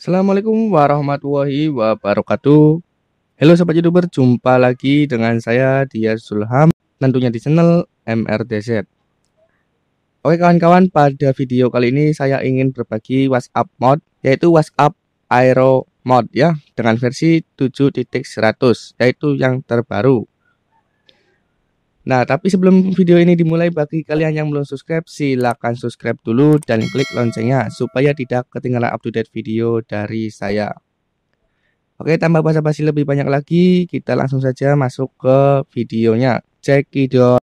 Assalamualaikum warahmatullahi wabarakatuh. Halo sobat youtuber, jumpa lagi dengan saya Dia Sulham, tentunya di channel MRDZ. Oke kawan-kawan, pada video kali ini saya ingin berbagi WhatsApp mod, yaitu WhatsApp Aero mod ya, dengan versi 7.100, yaitu yang terbaru. Nah, tapi sebelum video ini dimulai bagi kalian yang belum subscribe, silahkan subscribe dulu dan klik loncengnya supaya tidak ketinggalan update video dari saya. Oke, tanpa basa-basi lebih banyak lagi, kita langsung saja masuk ke videonya. Check out.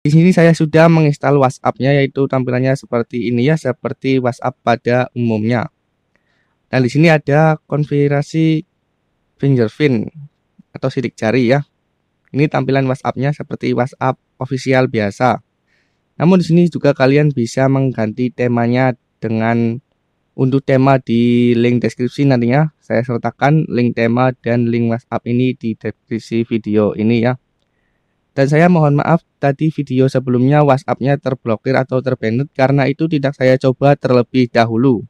Di sini saya sudah menginstal WhatsApp-nya yaitu tampilannya seperti ini ya, seperti WhatsApp pada umumnya. Nah, di sini ada konfigurasi fingerprint atau sidik jari ya. Ini tampilan WhatsApp-nya seperti WhatsApp official biasa. Namun di sini juga kalian bisa mengganti temanya dengan untuk tema di link deskripsi nantinya saya sertakan link tema dan link WhatsApp ini di deskripsi video ini ya. Dan saya mohon maaf tadi video sebelumnya WhatsApp-nya terblokir atau terbanned karena itu tidak saya coba terlebih dahulu.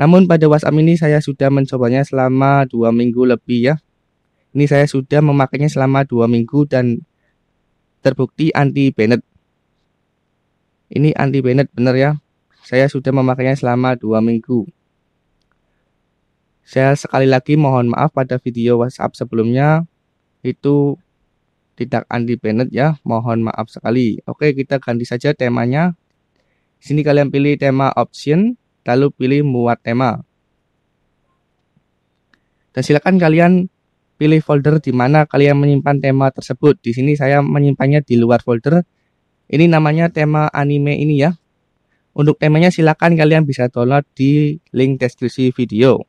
Namun pada WhatsApp ini saya sudah mencobanya selama dua minggu lebih ya. Ini saya sudah memakainya selama dua minggu dan terbukti anti benet. Ini anti benet bener ya. Saya sudah memakainya selama dua minggu. Saya sekali lagi mohon maaf pada video WhatsApp sebelumnya itu tidak anti benet ya. Mohon maaf sekali. Oke, kita ganti saja temanya. Di sini kalian pilih tema option lalu pilih muat tema. Dan silakan kalian pilih folder di mana kalian menyimpan tema tersebut. Di sini saya menyimpannya di luar folder. Ini namanya tema anime ini ya. Untuk temanya silakan kalian bisa download di link deskripsi video.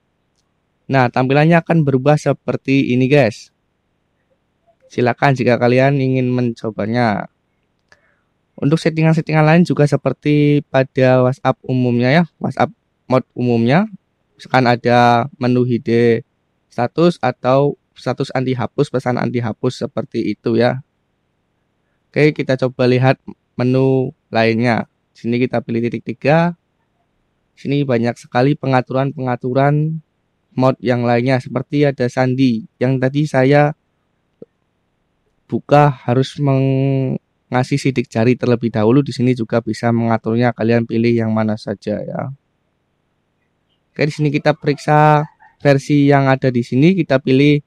Nah, tampilannya akan berubah seperti ini guys. Silakan jika kalian ingin mencobanya. Untuk settingan-settingan lain juga seperti pada WhatsApp umumnya ya, WhatsApp mode umumnya akan ada menu hide status atau status anti hapus, pesan anti hapus seperti itu ya. Oke, kita coba lihat menu lainnya. Sini kita pilih titik tiga. Sini banyak sekali pengaturan-pengaturan mod yang lainnya seperti ada sandi yang tadi saya buka harus meng ngasih sidik jari terlebih dahulu di sini juga bisa mengaturnya kalian pilih yang mana saja ya. Oke, di sini kita periksa versi yang ada di sini kita pilih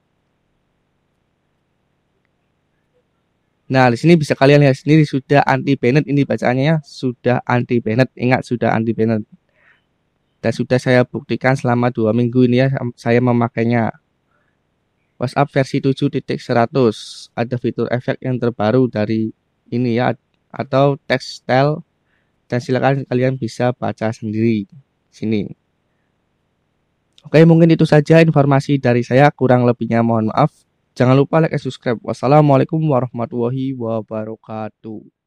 Nah, di sini bisa kalian lihat sendiri sudah anti banned ini bacaannya ya, sudah anti banned. Ingat sudah anti banned. Dan sudah saya buktikan selama dua minggu ini ya saya memakainya. WhatsApp versi 7.100 ada fitur efek yang terbaru dari ini ya atau tekstil dan silakan kalian bisa baca sendiri sini. Oke, mungkin itu saja informasi dari saya. Kurang lebihnya mohon maaf. Jangan lupa like dan subscribe. Wassalamualaikum warahmatullahi wabarakatuh.